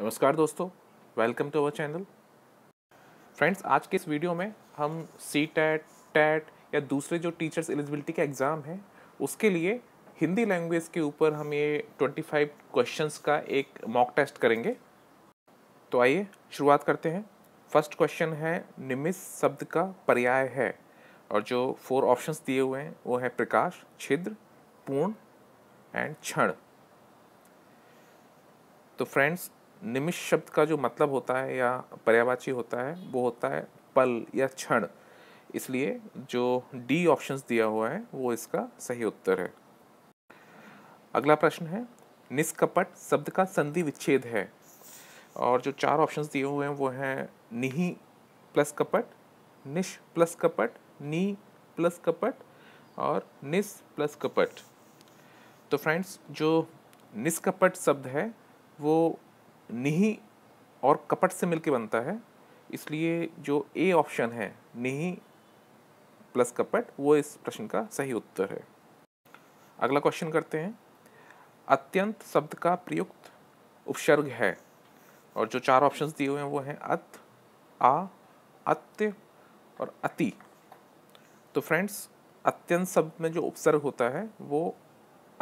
नमस्कार दोस्तों welcome to our channel friends आज के इस वीडियो में हम सी टैट टैट या दूसरे जो टीचर्स एलिजिबिलिटी के एग्ज़ाम हैं उसके लिए हिंदी लैंग्वेज के ऊपर हम ये 25 क्वेश्चंस का एक मॉक टेस्ट करेंगे तो आइए शुरुआत करते हैं फर्स्ट क्वेश्चन है निमिस शब्द का पर्याय है और जो फोर ऑप्शंस दिए हुए हैं वो है प्रकाश छिद्र पूर्ण एंड क्षण तो फ्रेंड्स निमिष शब्द का जो मतलब होता है या पर्यावाची होता है वो होता है पल या क्षण इसलिए जो डी ऑप्शंस दिया हुआ है वो इसका सही उत्तर है अगला प्रश्न है निष्कपट शब्द का संधि विच्छेद है और जो चार ऑप्शंस दिए हुए हैं वो हैं निहि प्लस कपट निश प्लस कपट नी प्लस कपट और निस प्लस कपट तो फ्रेंड्स जो निष्कपट शब्द है वो निही और कपट से मिलके बनता है इसलिए जो ए ऑप्शन है निही प्लस कपट वो इस प्रश्न का सही उत्तर है अगला क्वेश्चन करते हैं अत्यंत शब्द का प्रयुक्त उपसर्ग है और जो चार ऑप्शंस दिए हुए हैं वो हैं अत आ अत्य और अति तो फ्रेंड्स अत्यंत शब्द में जो उपसर्ग होता है वो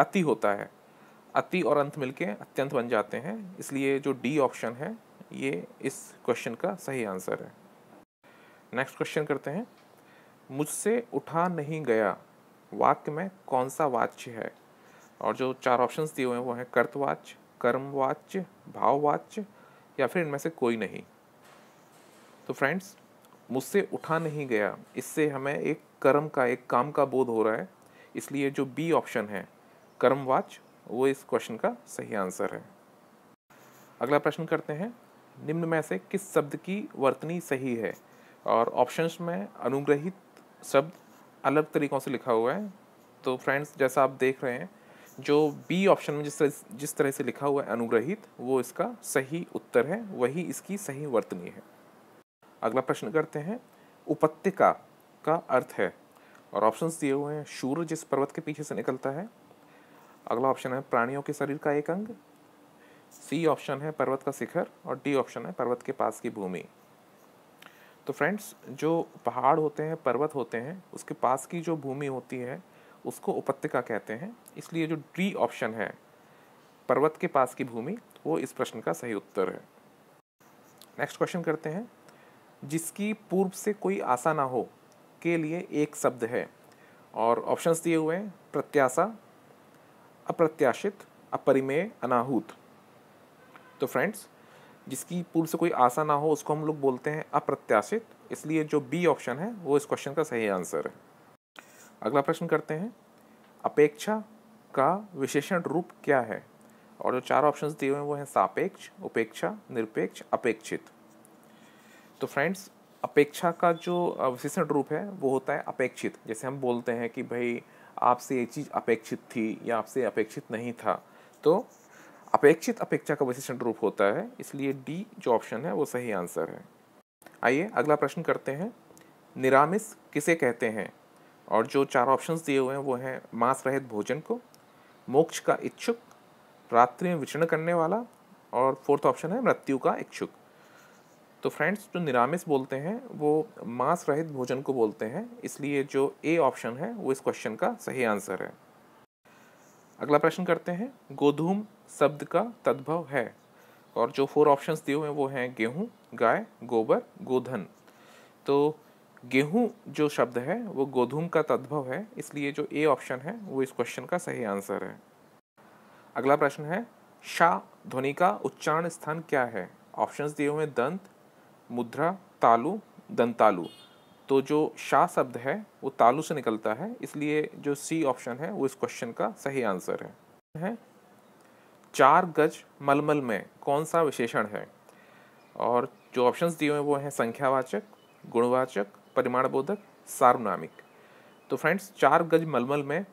अति होता है अति और अंत मिलके अत्यंत बन जाते हैं इसलिए जो डी ऑप्शन है ये इस क्वेश्चन का सही आंसर है नेक्स्ट क्वेश्चन करते हैं मुझसे उठा नहीं गया वाक्य में कौन सा वाच्य है और जो चार ऑप्शंस दिए हुए हैं वो हैं कर्तवाच्य कर्मवाच्य भाववाच्य या फिर इनमें से कोई नहीं तो फ्रेंड्स मुझसे उठा नहीं गया इससे हमें एक कर्म का एक काम का बोध हो रहा है इसलिए जो बी ऑप्शन है कर्मवाच वो इस क्वेश्चन का सही आंसर है अगला प्रश्न करते हैं निम्न में से किस शब्द की वर्तनी सही है और ऑप्शंस में अनुग्रहित शब्द अलग तरीक़ों से लिखा हुआ है तो फ्रेंड्स जैसा आप देख रहे हैं जो बी ऑप्शन में जिस तरह जिस तरह से लिखा हुआ है अनुग्रहित वो इसका सही उत्तर है वही इसकी सही वर्तनी है अगला प्रश्न करते हैं उपत्यका का अर्थ है और ऑप्शंस दिए हुए हैं सूर्य जिस पर्वत के पीछे से निकलता है अगला ऑप्शन है प्राणियों के शरीर का एक अंग सी ऑप्शन है पर्वत का शिखर और डी ऑप्शन है पर्वत के पास की भूमि तो फ्रेंड्स जो पहाड़ होते हैं पर्वत होते हैं उसके पास की जो भूमि होती है उसको उपत्यका कहते हैं इसलिए जो डी ऑप्शन है पर्वत के पास की भूमि वो इस प्रश्न का सही उत्तर है नेक्स्ट क्वेश्चन करते हैं जिसकी पूर्व से कोई आशा ना हो के लिए एक शब्द है और ऑप्शंस दिए हुए हैं प्रत्याशा अप्रत्याशित अपरिमेय अनाहूत तो फ्रेंड्स जिसकी पूर्व से कोई आशा ना हो उसको हम लोग बोलते हैं अप्रत्याशित इसलिए जो बी ऑप्शन है वो इस क्वेश्चन का सही आंसर है अगला प्रश्न करते हैं अपेक्षा का विशेषण रूप क्या है और जो चार ऑप्शन दिए हुए हैं वो हैं सापेक्ष उपेक्षा निरपेक्ष अपेक्षित तो फ्रेंड्स अपेक्षा का जो विशेषण रूप है वो होता है अपेक्षित जैसे हम बोलते हैं कि भाई आपसे ये चीज़ अपेक्षित थी या आपसे अपेक्षित नहीं था तो अपेक्षित अपेक्षा का विशेषण रूप होता है इसलिए डी जो ऑप्शन है वो सही आंसर है आइए अगला प्रश्न करते हैं निरामिस किसे कहते हैं और जो चार ऑप्शंस दिए हुए हैं वो हैं मांस रहित भोजन को मोक्ष का इच्छुक रात्रि में विचरण करने वाला और फोर्थ ऑप्शन है मृत्यु का इच्छुक तो फ्रेंड्स जो निरामिस बोलते हैं वो मांस रहित भोजन को बोलते हैं इसलिए जो ए ऑप्शन है वो इस क्वेश्चन का सही आंसर है अगला प्रश्न करते हैं गोधूम शब्द का तद्भव है और जो फोर ऑप्शंस दिए हुए हैं वो हैं गेहूं गाय गोबर गोधन तो गेहूं जो शब्द है वो गोधूम का तद्भव है इसलिए जो ए ऑप्शन है वो इस क्वेश्चन का सही आंसर है अगला प्रश्न है शाह ध्वनि का उच्चारण स्थान क्या है ऑप्शंस दिए हुए हैं दंत मुद्रा तालु दंतालु तो जो शाह शब्द है वो तालु से निकलता है इसलिए जो सी ऑप्शन है वो इस क्वेश्चन का सही आंसर है है चार गज मलमल में कौन सा विशेषण है और जो ऑप्शंस दिए हुए हैं वो हैं संख्यावाचक गुणवाचक परिमाणबोधक सार्वनामिक तो फ्रेंड्स चार गज मलमल में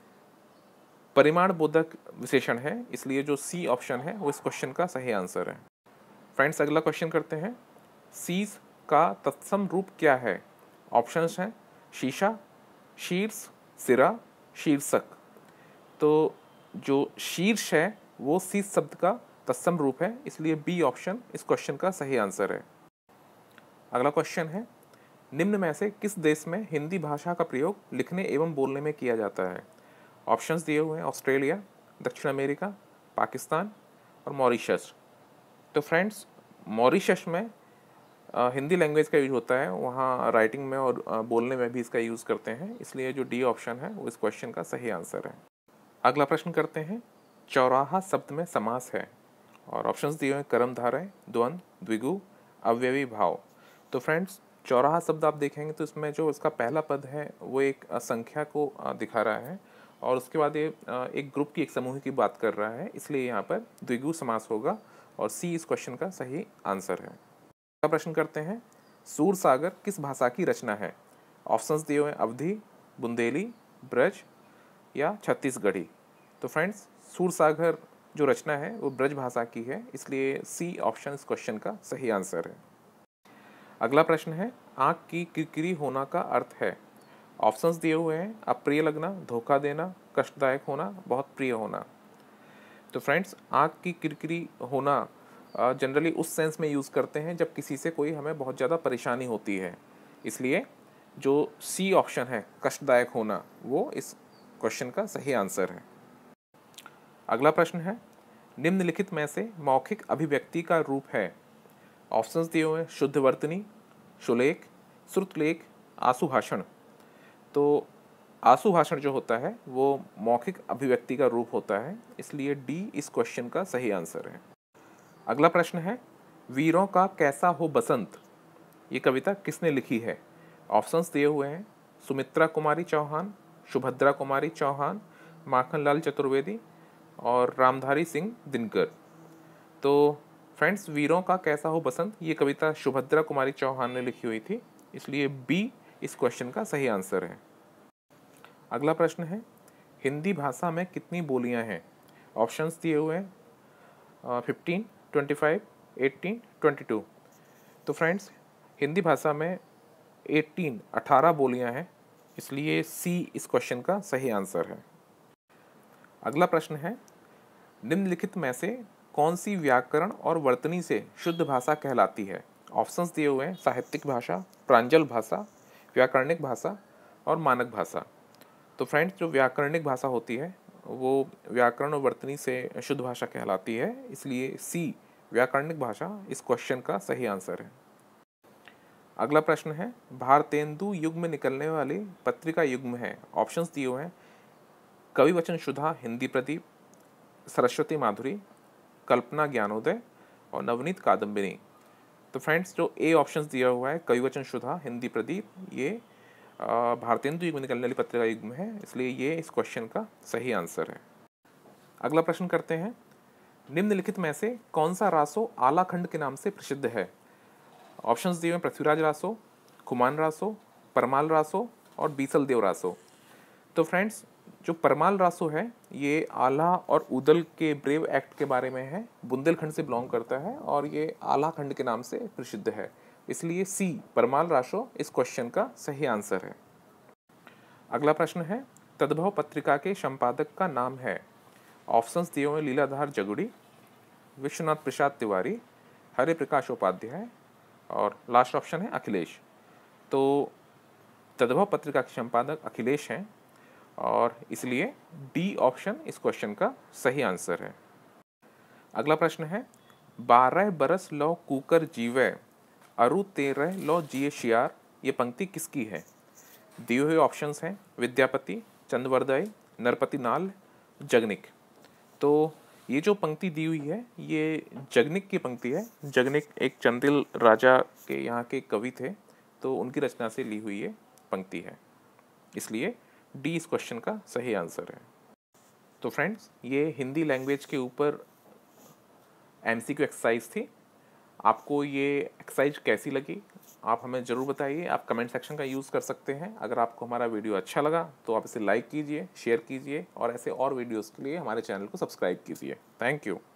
परिमाण बोधक विशेषण है इसलिए जो सी ऑप्शन है वो इस क्वेश्चन का सही आंसर है फ्रेंड्स अगला क्वेश्चन करते हैं सीज का तत्सम रूप क्या है ऑप्शंस हैं शीशा शीर्ष सिरा शीर्षक तो जो शीर्ष है वो सीज शब्द का तत्सम रूप है इसलिए बी ऑप्शन इस क्वेश्चन का सही आंसर है अगला क्वेश्चन है निम्न में से किस देश में हिंदी भाषा का प्रयोग लिखने एवं बोलने में किया जाता है ऑप्शंस दिए हुए हैं ऑस्ट्रेलिया दक्षिण अमेरिका पाकिस्तान और मॉरीशस तो फ्रेंड्स मॉरीशस में हिंदी लैंग्वेज का यूज होता है वहाँ राइटिंग में और बोलने में भी इसका यूज़ करते हैं इसलिए जो डी ऑप्शन है वो इस क्वेश्चन का सही आंसर है अगला प्रश्न करते हैं चौराहा शब्द में समास है और ऑप्शंस दिए हैं कर्म धाराएं द्वंद द्विगु अव्यवी भाव तो फ्रेंड्स चौराहा शब्द आप देखेंगे तो इसमें जो इसका पहला पद है वो एक संख्या को दिखा रहा है और उसके बाद ये एक ग्रुप की एक समूह की बात कर रहा है इसलिए यहाँ पर द्विगु समास होगा और सी इस क्वेश्चन का सही आंसर है प्रश्न करते हैं सूर सागर किस भाषा की रचना है ऑप्शंस दिए हुए अवधि बुंदेली ब्रज या छत्तीसगढ़ी तो फ्रेंड्स सूर सागर जो रचना है वो ब्रज भाषा की है इसलिए सी ऑप्शन इस क्वेश्चन का सही आंसर है अगला प्रश्न है आँख की किरकिरी होना का अर्थ है ऑप्शंस दिए हुए हैं अप्रिय लगना धोखा देना कष्टदायक होना बहुत प्रिय होना तो फ्रेंड्स आँख की किरकिरी होना जनरली उस सेंस में यूज़ करते हैं जब किसी से कोई हमें बहुत ज़्यादा परेशानी होती है इसलिए जो सी ऑप्शन है कष्टदायक होना वो इस क्वेश्चन का सही आंसर है अगला प्रश्न है निम्नलिखित में से मौखिक अभिव्यक्ति का रूप है ऑप्शंस दिए हुए शुद्ध वर्तनी शुलेख श्रुतलेख आंसू भाषण तो आंसू भाषण जो होता है वो मौखिक अभिव्यक्ति का रूप होता है इसलिए डी इस क्वेश्चन का सही आंसर है अगला प्रश्न है वीरों का कैसा हो बसंत ये कविता किसने लिखी है ऑप्शंस दिए हुए हैं सुमित्रा कुमारी चौहान सुभद्रा कुमारी चौहान माखनलाल चतुर्वेदी और रामधारी सिंह दिनकर तो फ्रेंड्स वीरों का कैसा हो बसंत ये कविता सुभद्रा कुमारी चौहान ने लिखी हुई थी इसलिए बी इस क्वेश्चन का सही आंसर है अगला प्रश्न है हिंदी भाषा में कितनी बोलियां हैं ऑप्शंस दिए हुए हैं fifteen twenty five eighteen twenty two तो फ्रेंड्स हिंदी भाषा में एट्टीन अठारह बोलियां हैं इसलिए सी इस क्वेश्चन का सही आंसर है अगला प्रश्न है निम्नलिखित में से कौन सी व्याकरण और वर्तनी से शुद्ध भाषा कहलाती है ऑप्शंस दिए हुए हैं साहित्यिक भाषा प्रांजल भाषा व्याकरणिक भाषा और मानक भाषा तो फ्रेंड्स जो व्याकरणिक भाषा होती है वो व्याकरण और वर्तनी से शुद्ध भाषा कहलाती है इसलिए सी व्याकरणिक भाषा इस क्वेश्चन का सही आंसर है अगला प्रश्न है भारतेंदु युग में निकलने वाले पत्रिका युग में है ऑप्शंस दिए हुए हैं कवि वचन शुद्धा हिंदी प्रदीप सरस्वती माधुरी कल्पना ज्ञानोदय और नवनीत कादम्बिनी तो फ्रेंड्स जो ए ऑप्शंस दिया हुआ है कवि वचन शुद्धा हिंदी प्रदीप ये भारतेंदु तो युग में निकलने वाली पत्रिका युग में है इसलिए ये इस क्वेश्चन का सही आंसर है अगला प्रश्न करते हैं निम्नलिखित में से कौन सा रासो आलाखंड के नाम से प्रसिद्ध है ऑप्शंस दिए हैं पृथ्वीराज रासो कुमान रासो परमाल रासो और बीसल देव रासो तो फ्रेंड्स जो परमाल रासो है ये आला और उदल के ब्रेव एक्ट के बारे में है बुंदेलखंड से बिलोंग करता है और ये आलाखंड के नाम से प्रसिद्ध है इसलिए सी परमाल राशो इस क्वेश्चन का सही आंसर है अगला प्रश्न है तद्भव पत्रिका के संपादक का नाम है ऑप्शंस दिए हुए लीलाधार जगुड़ी विश्वनाथ प्रसाद तिवारी हरे प्रकाश उपाध्याय और लास्ट ऑप्शन है अखिलेश तो तद्भव पत्रिका के संपादक अखिलेश हैं और इसलिए डी ऑप्शन इस क्वेश्चन का सही आंसर है अगला प्रश्न है बारह बरस लौ कुकर जीवे अरु तेरह लो जिए शियार ये पंक्ति किसकी है दिए हुए ऑप्शंस हैं विद्यापति चंद्रवरदय नरपति नाल जगनिक तो ये जो पंक्ति दी हुई है ये जगनिक की पंक्ति है जगनिक एक चंदिल राजा के यहाँ के कवि थे तो उनकी रचना से ली हुई ये पंक्ति है इसलिए डी इस क्वेश्चन का सही आंसर है तो फ्रेंड्स ये हिंदी लैंग्वेज के ऊपर एमसीक्यू एक्सरसाइज थी आपको ये एक्सरसाइज कैसी लगी आप हमें ज़रूर बताइए आप कमेंट सेक्शन का यूज़ कर सकते हैं अगर आपको हमारा वीडियो अच्छा लगा तो आप इसे लाइक कीजिए शेयर कीजिए और ऐसे और वीडियोज़ के लिए हमारे चैनल को सब्सक्राइब कीजिए थैंक यू